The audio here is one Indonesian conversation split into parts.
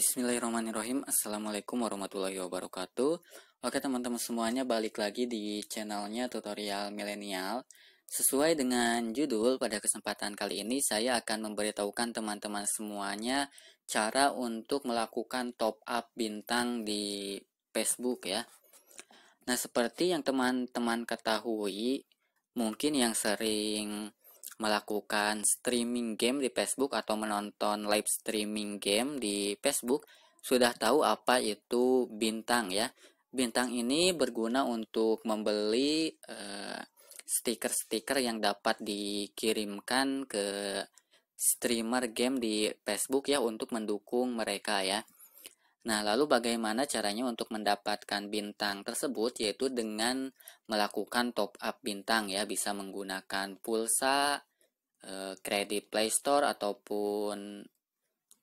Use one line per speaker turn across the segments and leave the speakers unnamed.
Bismillahirrahmanirrahim Assalamualaikum warahmatullahi wabarakatuh Oke teman-teman semuanya balik lagi di channelnya tutorial milenial Sesuai dengan judul pada kesempatan kali ini saya akan memberitahukan teman-teman semuanya Cara untuk melakukan top up bintang di Facebook ya Nah seperti yang teman-teman ketahui Mungkin yang sering melakukan streaming game di Facebook atau menonton live streaming game di Facebook sudah tahu apa itu bintang ya. Bintang ini berguna untuk membeli stiker eh, stiker-stiker yang dapat dikirimkan ke streamer game di Facebook ya untuk mendukung mereka ya. Nah, lalu bagaimana caranya untuk mendapatkan bintang tersebut yaitu dengan melakukan top up bintang ya, bisa menggunakan pulsa Eh, kredit Play Store ataupun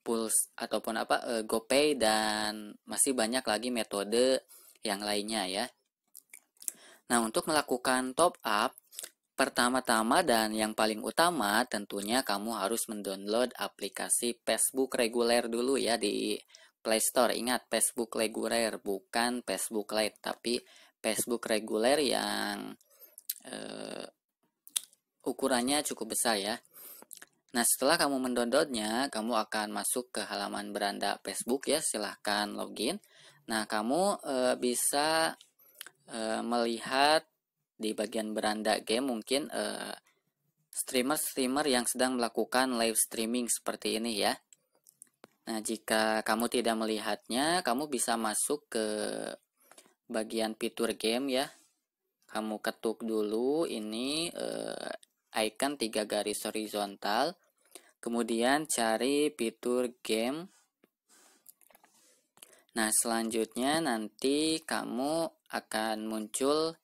Pulse ataupun apa e, GoPay dan masih banyak lagi metode yang lainnya ya. Nah, untuk melakukan top up Pertama-tama dan yang paling utama tentunya kamu harus mendownload aplikasi Facebook reguler dulu ya di Play Store. Ingat Facebook reguler bukan Facebook Lite tapi Facebook reguler yang eh, Ukurannya cukup besar ya. Nah, setelah kamu mendownloadnya, kamu akan masuk ke halaman beranda Facebook ya, silahkan login. Nah, kamu e, bisa e, melihat di bagian beranda game mungkin eh, streamer-streamer yang sedang melakukan live streaming seperti ini ya. Nah, jika kamu tidak melihatnya, kamu bisa masuk ke bagian fitur game ya. Kamu ketuk dulu ini Eh, icon tiga garis horizontal. Kemudian cari fitur game. Nah, selanjutnya nanti kamu akan muncul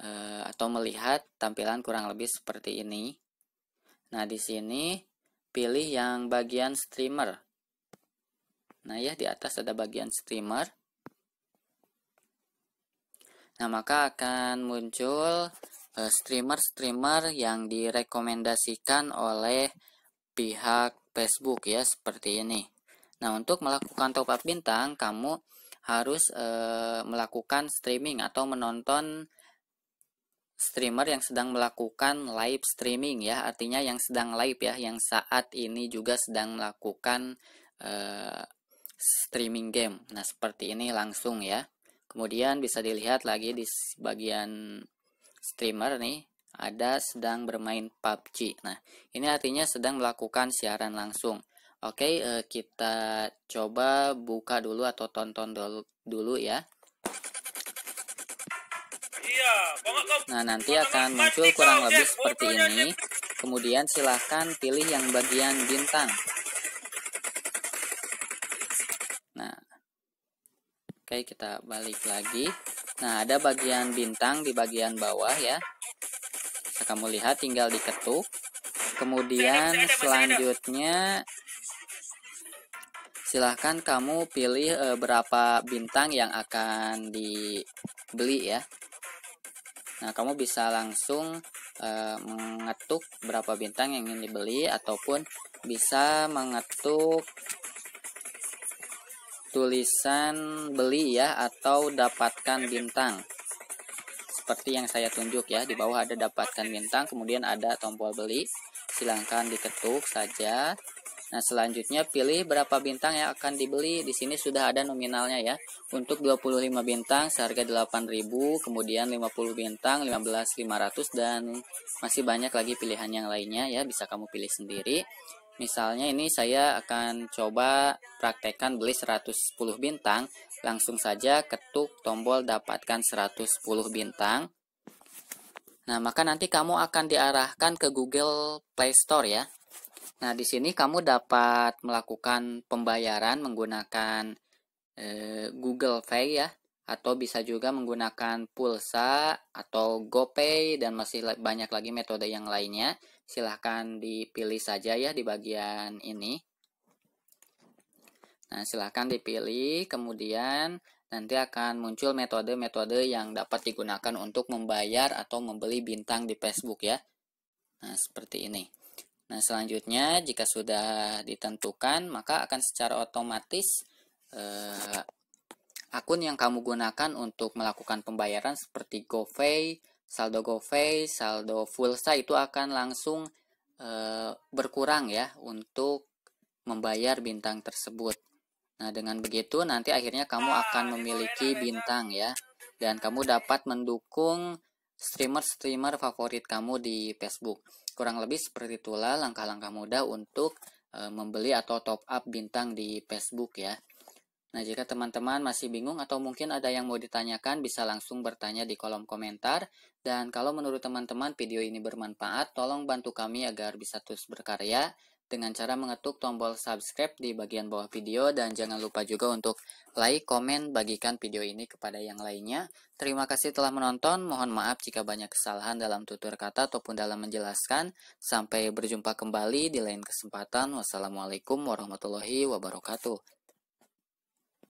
e, atau melihat tampilan kurang lebih seperti ini. Nah, di sini pilih yang bagian streamer. Nah, ya di atas ada bagian streamer. Nah, maka akan muncul Eh, streamer-streamer yang direkomendasikan oleh pihak Facebook ya seperti ini. Nah, untuk melakukan top up bintang, kamu harus e, melakukan streaming atau menonton streamer yang sedang melakukan live streaming ya. Artinya yang sedang live ya, yang saat ini juga sedang melakukan e, streaming game. Nah, seperti ini langsung ya. Kemudian bisa dilihat lagi di bagian streamer nih ada sedang bermain PUBG. Nah, ini artinya sedang melakukan siaran langsung. Oke, eh, kita coba buka dulu atau tonton dulu, dulu ya. Iya, nah, nanti akan muncul kurang lebih seperti ini. Kemudian silahkan pilih yang bagian bintang. Nah, oke kita balik lagi. Nah, ada bagian bintang di bagian bawah ya. Bisa kamu lihat tinggal diketuk. Kemudian selanjutnya silahkan kamu pilih e, berapa bintang yang akan dibeli ya. Nah, kamu bisa langsung e, mengetuk berapa bintang yang ingin dibeli ataupun bisa mengetuk tulisan beli ya atau dapatkan bintang seperti yang saya tunjuk ya di bawah ada dapatkan bintang kemudian ada tombol beli silahkan diketuk saja nah selanjutnya pilih berapa bintang yang akan dibeli di sini sudah ada nominalnya ya untuk 25 bintang seharga 8000 kemudian 50 bintang 15500 dan masih banyak lagi pilihan yang lainnya ya bisa kamu pilih sendiri Misalnya ini saya akan coba praktekkan beli 110 bintang, langsung saja ketuk tombol dapatkan 110 bintang. Nah, maka nanti kamu akan diarahkan ke Google Play Store ya. Nah, di sini kamu dapat melakukan pembayaran menggunakan e, Google Pay ya atau bisa juga menggunakan pulsa atau GoPay dan masih banyak lagi metode yang lainnya silahkan dipilih saja ya di bagian ini. Nah, silahkan dipilih, kemudian nanti akan muncul metode-metode yang dapat digunakan untuk membayar atau membeli bintang di Facebook ya. Nah, seperti ini. Nah, selanjutnya jika sudah ditentukan, maka akan secara otomatis eh, akun yang kamu gunakan untuk melakukan pembayaran seperti GoPay, saldo GoPay, saldo Fulsa itu akan langsung e, berkurang ya untuk membayar bintang tersebut. Nah, dengan begitu nanti akhirnya kamu ah, akan memiliki bintang ya dan kamu dapat mendukung streamer-streamer favorit kamu di Facebook. Kurang lebih seperti itulah langkah-langkah mudah untuk eh, membeli atau top up bintang di Facebook ya. Nah, jika teman-teman masih bingung atau mungkin ada yang mau ditanyakan, bisa langsung bertanya di kolom komentar. Dan kalau menurut teman-teman video ini bermanfaat, tolong bantu kami agar bisa terus berkarya dengan cara mengetuk tombol subscribe di bagian bawah video dan jangan lupa juga untuk like, komen, bagikan video ini kepada yang lainnya. Terima kasih telah menonton, mohon maaf jika banyak kesalahan dalam tutur kata ataupun dalam menjelaskan. Sampai berjumpa kembali di lain kesempatan. Wassalamualaikum warahmatullahi wabarakatuh.